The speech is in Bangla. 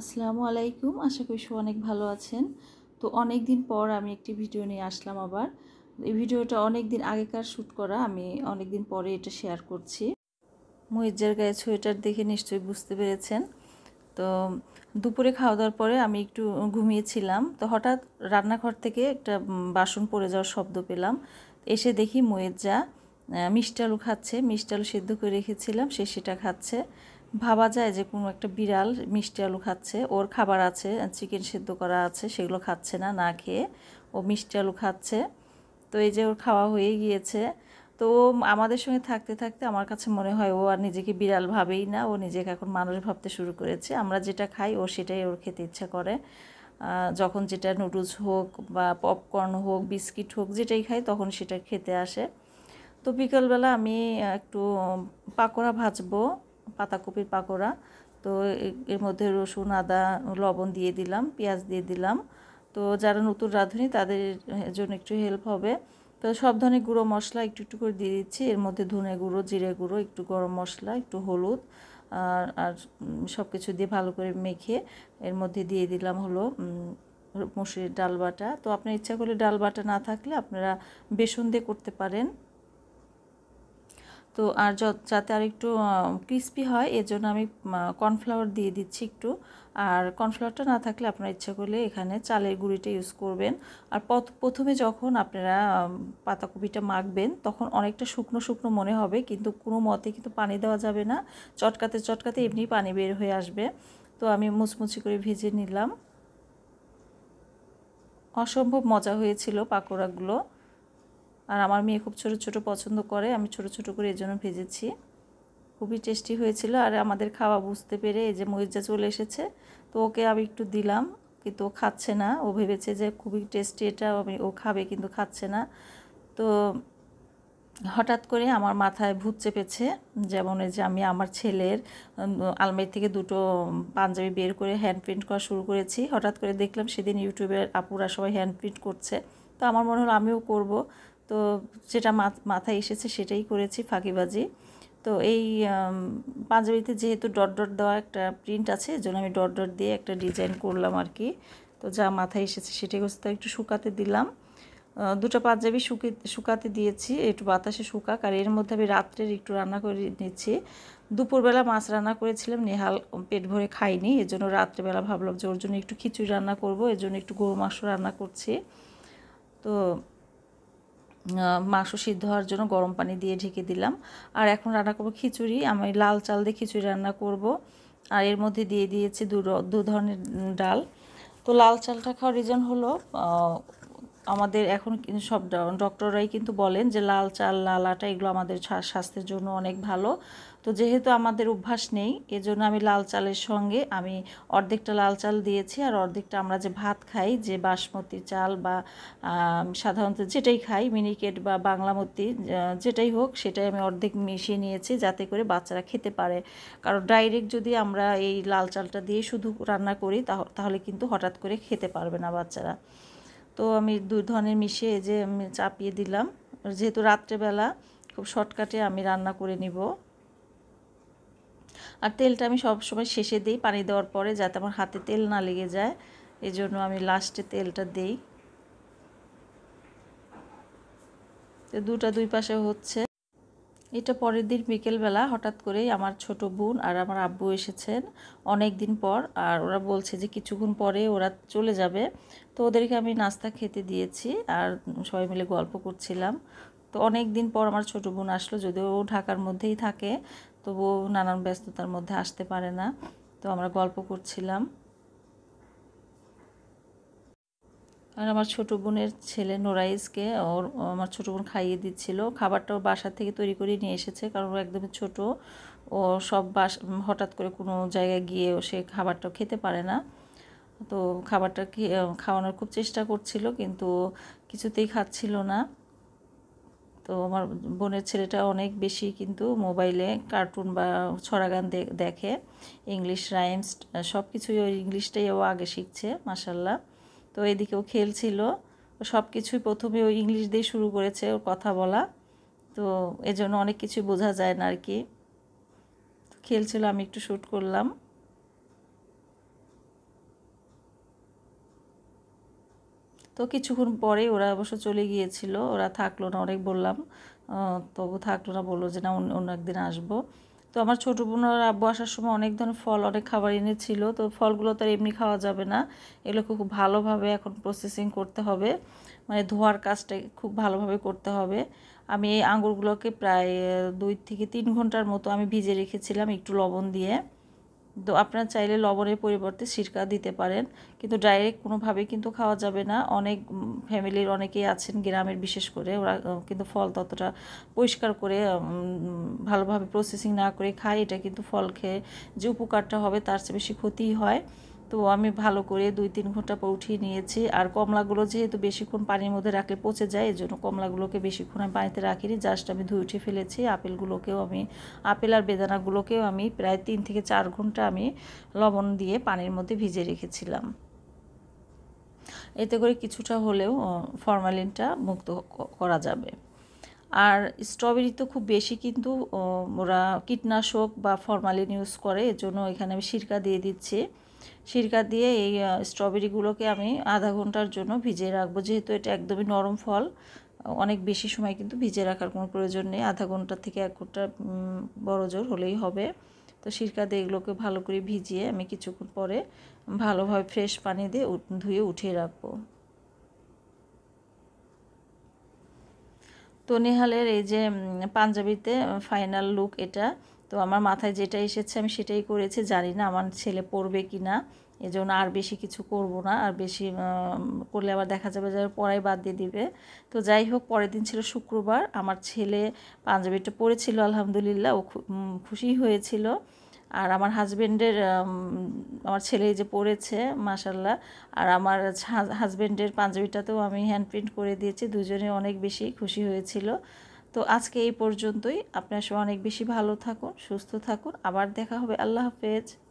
আসসালামু আলাইকুম আশা করি সব অনেক ভালো আছেন তো অনেক দিন পর আমি একটি ভিডিও নিয়ে আসলাম আবার এই ভিডিওটা অনেক দিন আগেকার শ্যুট করা আমি অনেক দিন পরে এটা শেয়ার করছি মহিজ্জার গায়ে সোয়েটার দেখে নিশ্চয়ই বুঝতে পেরেছেন তো দুপুরে খাওয়া দাওয়ার পরে আমি একটু ঘুমিয়েছিলাম তো হঠাৎ রান্নাঘর থেকে একটা বাসন পড়ে যাওয়ার শব্দ পেলাম এসে দেখি ময়েজ্জা মিষ্টালু খাচ্ছে মিষ্টালু সেদ্ধ করে রেখেছিলাম সে সেটা খাচ্ছে ভাবা যায় যে কোনো একটা বিড়াল মিষ্টি আলু খাচ্ছে ওর খাবার আছে চিকেন সিদ্ধ করা আছে সেগুলো খাচ্ছে না না খেয়ে ও মিষ্টি আলু খাচ্ছে তো এই যে ওর খাওয়া হয়ে গিয়েছে তো আমাদের সঙ্গে থাকতে থাকতে আমার কাছে মনে হয় ও আর নিজেকে বিড়াল ভাবেই না ও নিজেকে এখন মানুষ ভাবতে শুরু করেছে আমরা যেটা খাই ও সেটাই ওর খেতে ইচ্ছা করে যখন যেটা নুডলস হোক বা পপকর্ন হোক বিস্কিট হোক যেটাই খাই তখন সেটা খেতে আসে তো বিকালবেলা আমি একটু পাকোড়া ভাজবো পাতাকপির পাকোড়া তো এর মধ্যে রসুন আদা লবণ দিয়ে দিলাম পেঁয়াজ দিয়ে দিলাম তো যারা নতুন রাঁধুনি তাদের জন্য একটু হেল্প হবে তো সব ধরনের গুঁড়ো মশলা একটু একটু করে দিয়ে দিচ্ছি এর মধ্যে ধনে গুঁড়ো জিরে গুঁড়ো একটু গরম মশলা একটু হলুদ আর আর সব কিছু দিয়ে ভালো করে মেখে এর মধ্যে দিয়ে দিলাম হলো মসুরের ডাল বাটা তো আপনার ইচ্ছা করলে ডাল বাটা না থাকলে আপনারা বেসন দিয়ে করতে পারেন তো আর যাতে আর একটু ক্রিস্পি হয় এর জন্য আমি কর্নফ্লাওয়ার দিয়ে দিচ্ছি একটু আর কর্নফ্লাওয়ারটা না থাকলে আপনার ইচ্ছা করলে এখানে চালের গুঁড়িটা ইউজ করবেন আর প্রথমে যখন আপনারা পাতাকপিটা মাখবেন তখন অনেকটা শুকনো শুকনো মনে হবে কিন্তু কোনো মতে কিন্তু পানি দেওয়া যাবে না চটকাতে চটকাতে এমনি পানি বের হয়ে আসবে তো আমি মুচমুচি করে ভিজে নিলাম অসম্ভব মজা হয়েছিল পাকোড়াগুলো আর আমার মেয়ে খুব ছোট ছোট পছন্দ করে আমি ছোট ছোট করে এর জন্য ভেজেছি খুবই টেস্টি হয়েছিল আর আমাদের খাওয়া বুঝতে পেরে এই যে ময়ূরজা চলে এসেছে তো ওকে আমি একটু দিলাম কিন্তু ও খাচ্ছে না ও ভেবেছে যে খুবই টেস্টি এটা আমি ও খাবে কিন্তু খাচ্ছে না তো হঠাৎ করে আমার মাথায় ভূত চেপেছে যেমন যে আমি আমার ছেলের আলমারি থেকে দুটো পাঞ্জাবি বের করে হ্যান্ড প্রিন্ট করা শুরু করেছি হঠাৎ করে দেখলাম সেদিন ইউটিউবের আপুরা সবাই হ্যান্ড প্রিন্ট করছে তো আমার মনে হলো আমিও করব তো যেটা মাথায় এসেছে সেটাই করেছি ফাঁকিবাজি তো এই পাঞ্জাবিতে যেহেতু ডট ডট দেওয়া একটা প্রিন্ট আছে এজন্য আমি ডট ডট দিয়ে একটা ডিজাইন করলাম আর কি তো যা মাথায় এসেছে সেটাই হচ্ছে তো একটু শুকাতে দিলাম দুটো পাঞ্জাবি শুকি শুকাতে দিয়েছি একটু বাতাসে শুকাক আর এর মধ্যে আমি রাত্রের একটু রান্না করে নিচ্ছি দুপুরবেলা মাছ রান্না করেছিলাম নেহাল পেট ভরে খাইনি এজন্য রাত্রেবেলা ভাবলাম যে ওর জন্য একটু খিচুড়ি রান্না করব জন্য একটু গরু মাংস রান্না করছি তো মাংস সিদ্ধ হওয়ার জন্য গরম পানি দিয়ে ঢেকে দিলাম আর এখন রান্না করবো খিচুড়ি আমি লাল চাল দিয়ে খিচুড়ি রান্না করব আর এর মধ্যে দিয়ে দিয়েছি দু দু ধরনের ডাল তো লাল চালটা খাওয়ার রিজন হলো আমাদের এখন সব ডক্টররাই কিন্তু বলেন যে লাল চাল লাল আটা এগুলো আমাদের স্বাস্থ্যের জন্য অনেক ভালো তো যেহেতু আমাদের অভ্যাস নেই এজন্য আমি লাল চালের সঙ্গে আমি অর্ধেকটা লাল চাল দিয়েছি আর অর্ধেকটা আমরা যে ভাত খাই যে বাসমতি চাল বা সাধারণত যেটাই খাই মিনিকেট বা বাংলামতি যেটাই হোক সেটাই আমি অর্ধেক মিশিয়ে নিয়েছি যাতে করে বাচ্চারা খেতে পারে কারণ ডাইরেক্ট যদি আমরা এই লাল চালটা দিয়ে শুধু রান্না করি তাহলে কিন্তু হঠাৎ করে খেতে পারবে না বাচ্চারা তো আমি দুই ধরনের মিশিয়ে যে আমি চাপিয়ে দিলাম যেহেতু রাত্রেবেলা খুব শর্টকাটে আমি রান্না করে নিব আর তেলটা আমি সবসময় শেষে দিই পানি দেওয়ার পরে যাতে আমার হাতে তেল না লেগে যায় এই জন্য আমি লাস্টে তেলটা দেই দুটা দুই পাশে হচ্ছে এটা পরের দিন বিকেলবেলা হঠাৎ করেই আমার ছোট বোন আর আমার আব্বু এসেছেন অনেক দিন পর আর ওরা বলছে যে কিছুক্ষণ পরে ওরা চলে যাবে তো ওদেরকে আমি নাস্তা খেতে দিয়েছি আর সবাই মিলে গল্প করছিলাম তো অনেক দিন পর আমার ছোট বোন আসলো যদিও ও ঢাকার মধ্যেই থাকে তবুও নানান ব্যস্ততার মধ্যে আসতে পারে না তো আমরা গল্প করছিলাম আর আমার ছোটো বোনের ছেলে নোরাইজকে ওর আমার ছোটো বোন খাইয়ে দিচ্ছিল খাবারটাও বাসা থেকে তৈরি করে নিয়ে এসেছে কারণ ও একদমই ছোট ও সব বাস হঠাৎ করে কোনো জায়গায় গিয়ে ও সে খাবারটা খেতে পারে না তো খাবারটা খাওয়ানোর খুব চেষ্টা করছিল কিন্তু কিছুতেই খাচ্ছিল না তো আমার বোনের ছেলেটা অনেক বেশি কিন্তু মোবাইলে কার্টুন বা গান দেখে ইংলিশ রাইমস সব কিছুই ওই ইংলিশটাই ও আগে শিখছে মাসাল্লাহ তো এদিকেও খেলছিল সব কিছুই প্রথমে ও ইংলিশ দিয়ে শুরু করেছে ওর কথা বলা তো এজন্য অনেক কিছু বোঝা যায় না আর কি খেলছিল আমি একটু শ্যুট করলাম তো কিছুক্ষণ পরে ওরা অবশ্য চলে গিয়েছিল ওরা থাকলো না অনেক বললাম তবু থাকলো না বললো যে না অন্য একদিন আসবো তো আমার ছোটো বোনের আব্বু আসার সময় অনেক ধরনের ফল অনেক খাবার এনেছিল তো ফলগুলো তো আর এমনি খাওয়া যাবে না এগুলোকে খুব ভালোভাবে এখন প্রসেসিং করতে হবে মানে ধোয়ার কাজটা খুব ভালোভাবে করতে হবে আমি এই আঙুরগুলোকে প্রায় দুই থেকে তিন ঘন্টার মতো আমি ভিজে রেখেছিলাম একটু লবণ দিয়ে তো আপনারা চাইলে লবণের পরিবর্তে সিরকা দিতে পারেন কিন্তু ডাইরেক্ট কোনোভাবে কিন্তু খাওয়া যাবে না অনেক ফ্যামিলির অনেকেই আছেন গ্রামের বিশেষ করে ওরা কিন্তু ফল ততটা পরিষ্কার করে ভালোভাবে প্রসেসিং না করে খায় এটা কিন্তু ফল খেয়ে যে উপকারটা হবে তার চেয়ে বেশি ক্ষতিই হয় তো আমি ভালো করে দুই তিন ঘন্টা পর উঠিয়ে নিয়েছি আর কমলাগুলো যেহেতু বেশিক্ষণ পানির মধ্যে রাখলে পচে যায় এই জন্য কমলাগুলোকে বেশিক্ষণ আমি পানিতে রাখিনি জাস্ট আমি ধুয়ে উঠে ফেলেছি আপেলগুলোকেও আমি আপেল আর বেদানাগুলোকেও আমি প্রায় তিন থেকে চার ঘন্টা আমি লবণ দিয়ে পানির মধ্যে ভিজে রেখেছিলাম এতে করে কিছুটা হলেও ফরমালিনটা মুক্ত করা যাবে আর স্ট্রবেরি তো খুব বেশি কিন্তু ওরা কীটনাশক বা ফরমালিন ইউজ করে এজন্য এখানে আমি সিরকা দিয়ে দিচ্ছি সিরকা দিয়ে এই স্ট্রবেরিগুলোকে আমি আধা ঘন্টার জন্য ভিজিয়ে রাখবো যেহেতু এটা একদমই নরম ফল অনেক বেশি সময় কিন্তু ভিজিয়ে রাখার কোনো প্রয়োজন নেই আধা ঘন্টা থেকে এক ঘন্টা বড় জোর হলেই হবে তো সিরকা দিয়ে এগুলোকে ভালো করে ভিজিয়ে আমি কিছুক্ষণ পরে ভালোভাবে ফ্রেশ পানি দিয়ে ধুয়ে উঠিয়ে রাখবো তো নেহালের এই যে পাঞ্জাবিতে ফাইনাল লুক এটা তো আমার মাথায় যেটা এসেছে আমি সেটাই করেছি জানি না আমার ছেলে পড়বে কি না এজন্য আর বেশি কিছু করব না আর বেশি করলে আবার দেখা যাবে যে পড়াই বাদ দিয়ে দিবে তো যাই হোক পরের দিন ছিল শুক্রবার আমার ছেলে পাঞ্জাবিটা পরেছিল আলহামদুলিল্লাহ ও খুশি হয়েছিল আর আমার হাজব্যান্ডের আমার ছেলে যে পড়েছে মাসাল্লাহ আর আমার হাজব্যান্ডের পাঞ্জাবিটাতেও আমি হ্যান্ড প্রিন্ট করে দিয়েছি দুজনে অনেক বেশি খুশি হয়েছিল তো আজকে এই পর্যন্তই আপনার সঙ্গে অনেক বেশি ভালো থাকুন সুস্থ থাকুন আবার দেখা হবে আল্লাহ হাফেজ